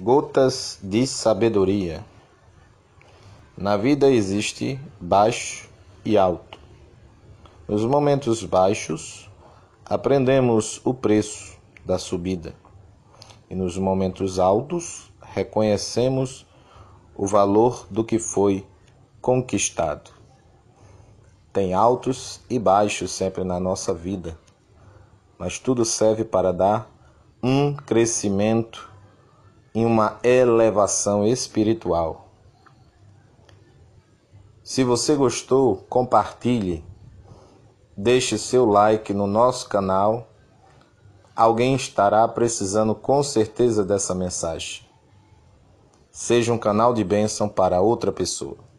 Gotas de sabedoria. Na vida existe baixo e alto. Nos momentos baixos, aprendemos o preço da subida, e nos momentos altos, reconhecemos o valor do que foi conquistado. Tem altos e baixos sempre na nossa vida, mas tudo serve para dar um crescimento em uma elevação espiritual. Se você gostou, compartilhe, deixe seu like no nosso canal. Alguém estará precisando com certeza dessa mensagem. Seja um canal de bênção para outra pessoa.